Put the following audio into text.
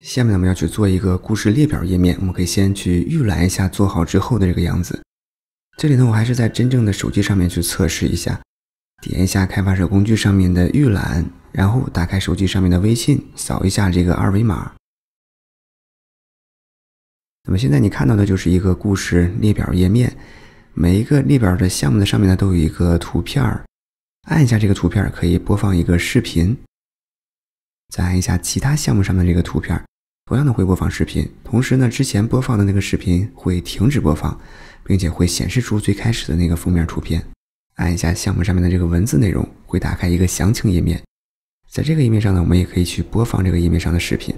下面我们要去做一个故事列表页面，我们可以先去预览一下做好之后的这个样子。这里呢，我还是在真正的手机上面去测试一下，点一下开发者工具上面的预览，然后打开手机上面的微信，扫一下这个二维码。那么现在你看到的就是一个故事列表页面，每一个列表的项目的上面呢都有一个图片儿，按一下这个图片儿可以播放一个视频，再按一下其他项目上面这个图片儿。同样的会播放视频，同时呢，之前播放的那个视频会停止播放，并且会显示出最开始的那个封面图片。按一下项目上面的这个文字内容，会打开一个详情页面。在这个页面上呢，我们也可以去播放这个页面上的视频。